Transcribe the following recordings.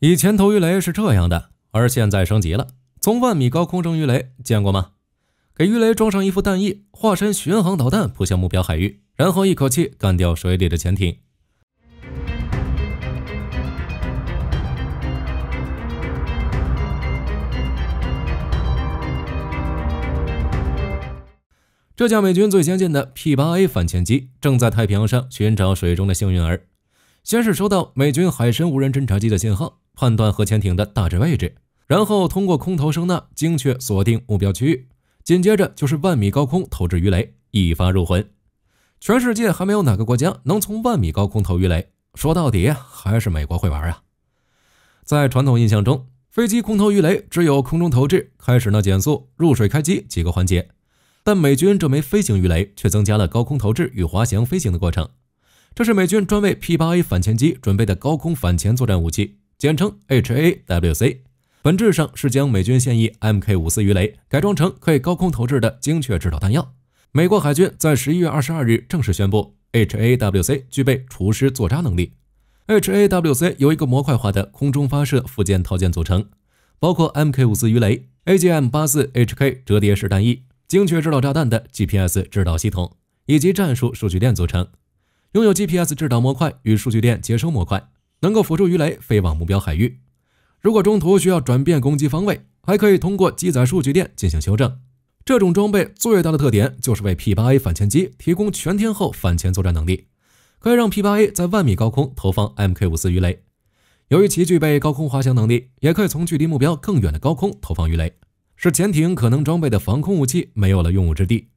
以前投鱼雷是这样的，而现在升级了，从万米高空扔鱼雷见过吗？给鱼雷装上一副弹翼，化身巡航导弹扑向目标海域，然后一口气干掉水里的潜艇。这架美军最先进的 P 八 A 反潜机正在太平洋上寻找水中的幸运儿，先是收到美军海神无人侦察机的信号。判断核潜艇的大致位置，然后通过空投声呐精确锁定目标区域，紧接着就是万米高空投掷鱼雷，一发入魂。全世界还没有哪个国家能从万米高空投鱼雷，说到底还是美国会玩啊！在传统印象中，飞机空投鱼雷只有空中投掷、开始呢减速、入水、开机几个环节，但美军这枚飞行鱼雷却增加了高空投掷与滑翔飞行的过程。这是美军专为 P 八 A 反潜机准备的高空反潜作战武器。简称 HAWC，本质上是将美军现役 MK 五四鱼雷改装成可以高空投掷的精确制导弹药。美国海军在十一月二十二日正式宣布，HAWC 具备厨师作渣能力。HAWC 由一个模块化的空中发射附件套件组成，包括 MK 五四鱼雷、AGM 八四 HK 折叠式弹翼、精确制导炸弹的 GPS 制导系统以及战术数据链组成，拥有 GPS 制导模块与数据链接收模块。能够辅助鱼雷飞往目标海域，如果中途需要转变攻击方位，还可以通过机载数据链进行修正。这种装备最大的特点就是为 P8A 反潜机提供全天候反潜作战能力，可以让 P8A 在万米高空投放 MK54 鱼雷。由于其具备高空滑翔能力，也可以从距离目标更远的高空投放鱼雷，使潜艇可能装备的防空武器没有了用武之地。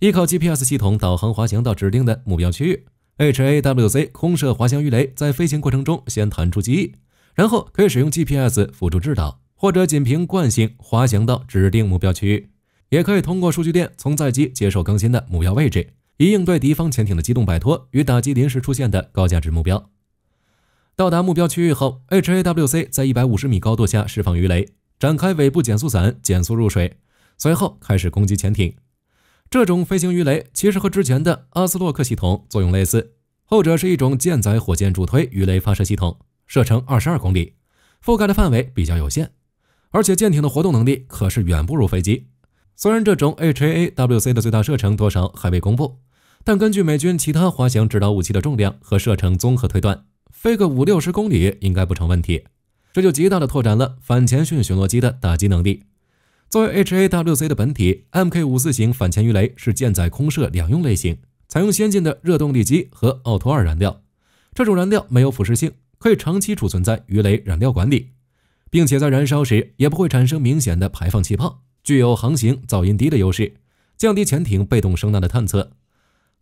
依靠 GPS 系统导航滑行到指定的目标区域。HAWC 空射滑翔鱼雷在飞行过程中先弹出机翼，然后可以使用 GPS 辅助制导，或者仅凭惯性滑翔到指定目标区域。也可以通过数据链从载机接受更新的目标位置，以应对敌方潜艇的机动摆脱与打击临时出现的高价值目标。到达目标区域后，HAWC 在一百五十米高度下释放鱼雷，展开尾部减速伞减速入水，随后开始攻击潜艇。这种飞行鱼雷其实和之前的阿斯洛克系统作用类似，后者是一种舰载火箭助推鱼雷发射系统，射程二十二公里，覆盖的范围比较有限，而且舰艇的活动能力可是远不如飞机。虽然这种 HAAWC 的最大射程多少还未公布，但根据美军其他滑翔制导武器的重量和射程综合推断，飞个五六十公里应该不成问题，这就极大的拓展了反潜巡巡逻机的打击能力。作为 HAWC 的本体，MK 五四型反潜鱼雷是舰载空射两用类型，采用先进的热动力机和奥托二燃料。这种燃料没有腐蚀性，可以长期储存在鱼雷燃料管里，并且在燃烧时也不会产生明显的排放气泡，具有航行噪音低的优势，降低潜艇被动声呐的探测。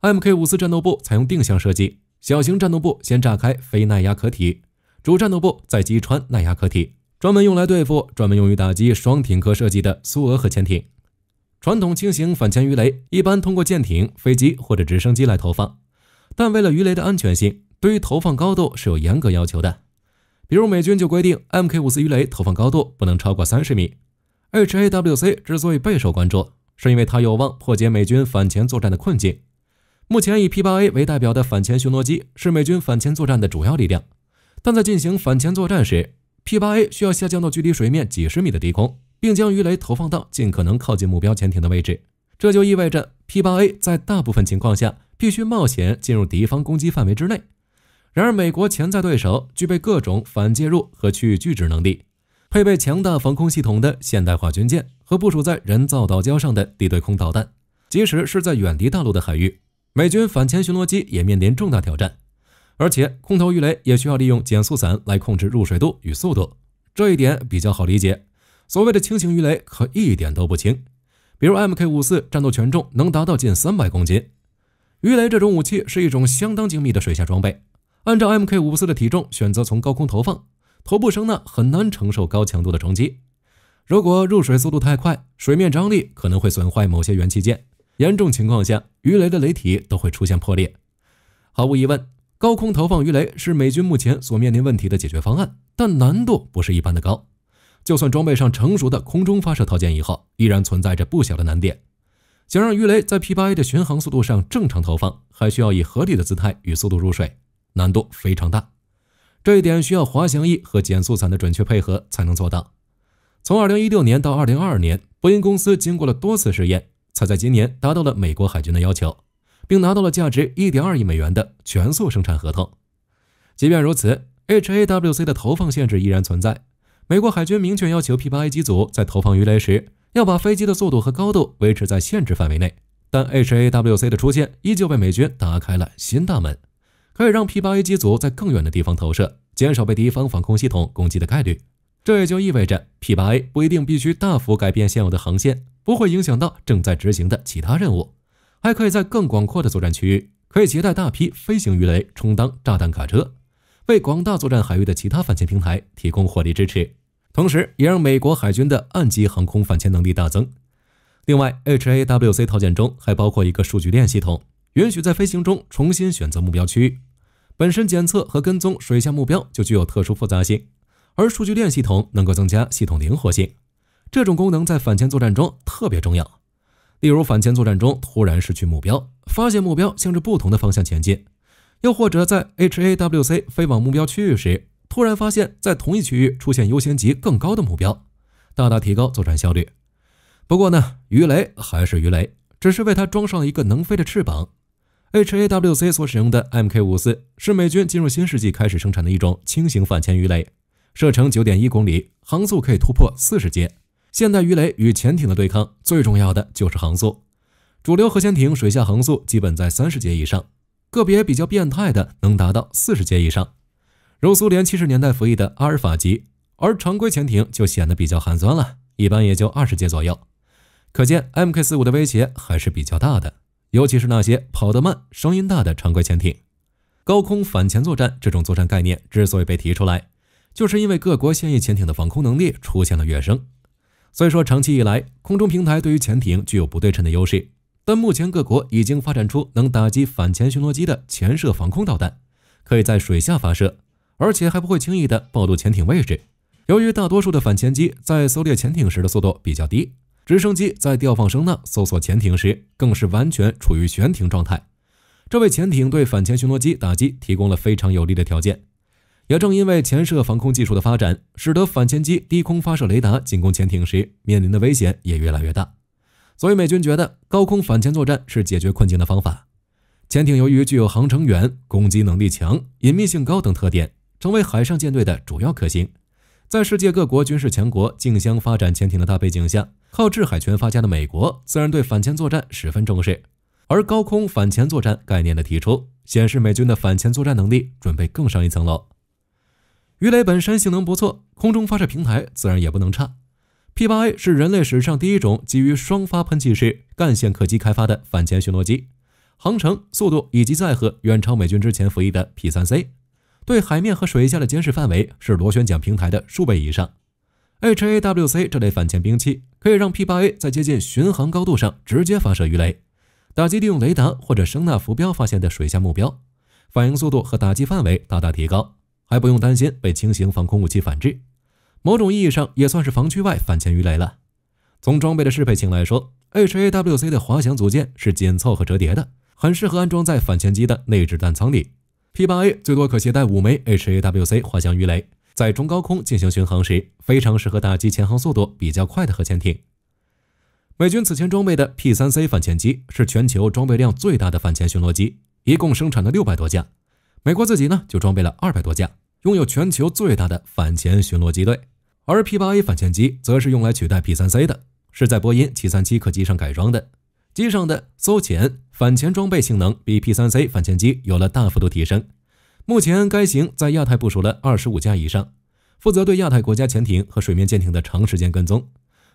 MK 五四战斗部采用定向设计，小型战斗部先炸开非耐压壳体，主战斗部再击穿耐压壳体。专门用来对付、专门用于打击双艇壳设计的苏俄核潜艇。传统轻型反潜鱼雷一般通过舰艇、飞机或者直升机来投放，但为了鱼雷的安全性，对于投放高度是有严格要求的。比如美军就规定，Mk 五四鱼雷投放高度不能超过三十米。Hawc 之所以备受关注，是因为它有望破解美军反潜作战的困境。目前以 P 八 A 为代表的反潜巡逻机是美军反潜作战的主要力量，但在进行反潜作战时，P8A 需要下降到距离水面几十米的低空，并将鱼雷投放到尽可能靠近目标潜艇的位置。这就意味着 P8A 在大部分情况下必须冒险进入敌方攻击范围之内。然而，美国潜在对手具备各种反介入和区域拒止能力，配备强大防空系统的现代化军舰和部署在人造岛礁上的地对空导弹，即使是在远离大陆的海域，美军反潜巡逻机也面临重大挑战。而且，空投鱼雷也需要利用减速伞来控制入水度与速度，这一点比较好理解。所谓的轻型鱼雷可一点都不轻，比如 MK 五四，战斗权重能达到近三百公斤。鱼雷这种武器是一种相当精密的水下装备，按照 MK 五四的体重选择从高空投放，头部声呐很难承受高强度的冲击。如果入水速度太快，水面张力可能会损坏某些元器件，严重情况下，鱼雷的雷体都会出现破裂。毫无疑问。高空投放鱼雷是美军目前所面临问题的解决方案，但难度不是一般的高。就算装备上成熟的空中发射套件以后，依然存在着不小的难点。想让鱼雷在 P8A 的巡航速度上正常投放，还需要以合理的姿态与速度入水，难度非常大。这一点需要滑翔翼和减速伞的准确配合才能做到。从2016年到2022年，波音公司经过了多次试验，才在今年达到了美国海军的要求。并拿到了价值1.2亿美元的全速生产合同。即便如此，HAWC 的投放限制依然存在。美国海军明确要求 P8A 机组在投放鱼雷时要把飞机的速度和高度维持在限制范围内。但 HAWC 的出现依旧为美军打开了新大门，可以让 P8A 机组在更远的地方投射，减少被敌方防空系统攻击的概率。这也就意味着 P8A 不一定必须大幅改变现有的航线，不会影响到正在执行的其他任务。还可以在更广阔的作战区域，可以携带大批飞行鱼雷充当炸弹卡车，为广大作战海域的其他反潜平台提供火力支持，同时也让美国海军的岸基航空反潜能力大增。另外，HAWC 套件中还包括一个数据链系统，允许在飞行中重新选择目标区域。本身检测和跟踪水下目标就具有特殊复杂性，而数据链系统能够增加系统灵活性。这种功能在反潜作战中特别重要。例如，反潜作战中突然失去目标，发现目标向着不同的方向前进，又或者在 H A W C 飞往目标区域时，突然发现，在同一区域出现优先级更高的目标，大大提高作战效率。不过呢，鱼雷还是鱼雷，只是为它装上了一个能飞的翅膀。H A W C 所使用的 M K 五四是美军进入新世纪开始生产的一种轻型反潜鱼雷，射程九点一公里，航速可以突破四十节。现代鱼雷与潜艇的对抗，最重要的就是航速。主流核潜艇水下航速基本在三十节以上，个别比较变态的能达到四十节以上，如苏联七十年代服役的阿尔法级。而常规潜艇就显得比较寒酸了，一般也就二十节左右。可见 Mk 四五的威胁还是比较大的，尤其是那些跑得慢、声音大的常规潜艇。高空反潜作战这种作战概念之所以被提出来，就是因为各国现役潜艇的防空能力出现了跃升。所以说长期以来空中平台对于潜艇具有不对称的优势，但目前各国已经发展出能打击反潜巡逻机的潜射防空导弹，可以在水下发射，而且还不会轻易的暴露潜艇位置。由于大多数的反潜机在搜猎潜艇时的速度比较低，直升机在调放声呐搜索潜艇时更是完全处于悬停状态，这为潜艇对反潜巡逻机打击提供了非常有利的条件。也正因为潜射防空技术的发展，使得反潜机低空发射雷达进攻潜艇时面临的危险也越来越大，所以美军觉得高空反潜作战是解决困境的方法。潜艇由于具有航程远、攻击能力强、隐秘性高等特点，成为海上舰队的主要克星。在世界各国军事强国竞相发展潜艇的大背景下，靠制海权发家的美国自然对反潜作战十分重视，而高空反潜作战概念的提出，显示美军的反潜作战能力准备更上一层楼。鱼雷本身性能不错，空中发射平台自然也不能差。P8A 是人类史上第一种基于双发喷气式干线客机开发的反潜巡逻机，航程、速度以及载荷远超美军之前服役的 P3C，对海面和水下的监视范围是螺旋桨平台的数倍以上。HAWC 这类反潜兵器可以让 P8A 在接近巡航高度上直接发射鱼雷，打击利用雷达或者声呐浮标发现的水下目标，反应速度和打击范围大大提高。还不用担心被轻型防空武器反制，某种意义上也算是防区外反潜鱼雷了。从装备的适配性来说，HAWC 的滑翔组件是紧凑和折叠的，很适合安装在反潜机的内置弹仓里。P8A 最多可携带五枚 HAWC 滑翔鱼雷，在中高空进行巡航时，非常适合打击潜航速度比较快的核潜艇。美军此前装备的 P3C 反潜机是全球装备量最大的反潜巡逻机，一共生产6六百多架。美国自己呢就装备了二百多架，拥有全球最大的反潜巡逻机队，而 P 八 A 反潜机则是用来取代 P 三 C 的，是在波音七三七客机上改装的，机上的搜潜反潜装备性能比 P 三 C 反潜机有了大幅度提升。目前该型在亚太部署了二十五架以上，负责对亚太国家潜艇和水面舰艇的长时间跟踪。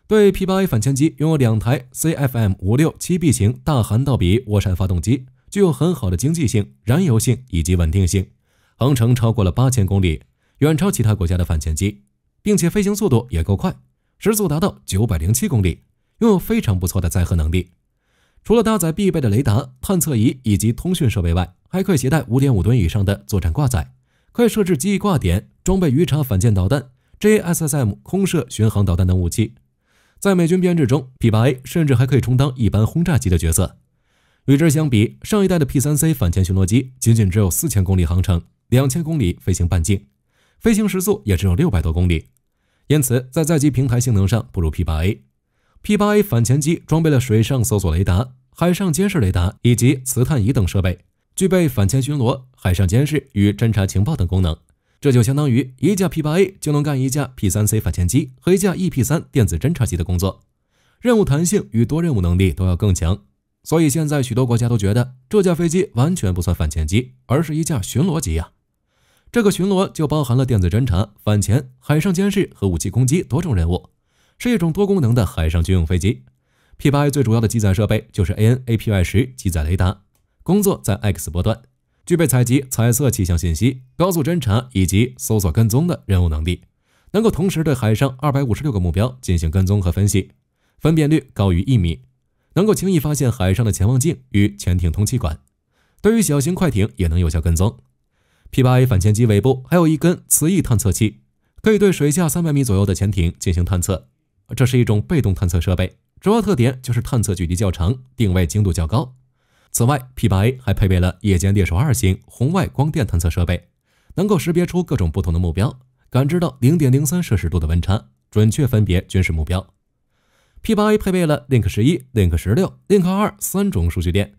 对 P 八 A 反潜机拥有两台 CFM 五六七 B 型大涵道比涡扇发动机。具有很好的经济性、燃油性以及稳定性，航程超过了八千公里，远超其他国家的反潜机，并且飞行速度也够快，时速达到九百零七公里，拥有非常不错的载荷能力。除了搭载必备的雷达探测仪以及通讯设备外，还可以携带五点五吨以上的作战挂载，可以设置机翼挂点，装备鱼叉反舰导弹、j s s m 空射巡航导弹等武器。在美军编制中，P 八 A 甚至还可以充当一般轰炸机的角色。与之相比，上一代的 P3C 反潜巡逻机仅仅只有四千公里航程、两千公里飞行半径，飞行时速也只有六百多公里，因此在载机平台性能上不如 P8A。P8A 反潜机装备了水上搜索雷达、海上监视雷达以及磁探仪等设备，具备反潜巡逻、海上监视与侦察情报等功能。这就相当于一架 P8A 就能干一架 P3C 反潜机和一架 EP3 电子侦察机的工作，任务弹性与多任务能力都要更强。所以现在许多国家都觉得这架飞机完全不算反潜机，而是一架巡逻机呀。这个巡逻就包含了电子侦察、反潜、海上监视和武器攻击多种任务，是一种多功能的海上军用飞机。P8A 最主要的机载设备就是 AN/APY 十机载雷达，工作在 X 波段，具备采集彩色气象信息、高速侦察以及搜索跟踪的任务能力，能够同时对海上二百五十六个目标进行跟踪和分析，分辨率高于一米。能够轻易发现海上的潜望镜与潜艇通气管，对于小型快艇也能有效跟踪。P8A 反潜机尾部还有一根磁异探测器，可以对水下三百米左右的潜艇进行探测。这是一种被动探测设备，主要特点就是探测距离较长，定位精度较高。此外，P8A 还配备了夜间猎手二型红外光电探测设备，能够识别出各种不同的目标，感知到零点零三摄氏度的温差，准确分别军事目标。P 八 A 配备了 Link 十一、Link 十六、Link 二三种数据链，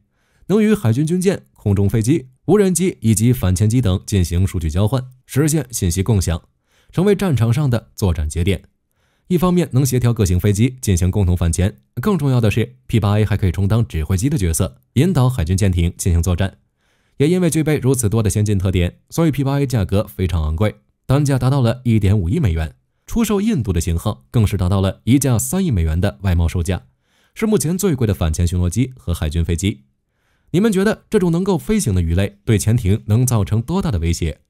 能与海军军舰、空中飞机、无人机以及反潜机等进行数据交换，实现信息共享，成为战场上的作战节点。一方面能协调各型飞机进行共同反潜，更重要的是，P 八 A 还可以充当指挥机的角色，引导海军舰艇进行作战。也因为具备如此多的先进特点，所以 P 八 A 价格非常昂贵，单价达到了一点五亿美元。出售印度的型号更是达到了一架三亿美元的外贸售价，是目前最贵的反潜巡逻机和海军飞机。你们觉得这种能够飞行的鱼类对潜艇能造成多大的威胁？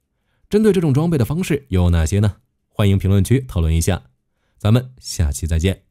针对这种装备的方式有哪些呢？欢迎评论区讨论一下，咱们下期再见。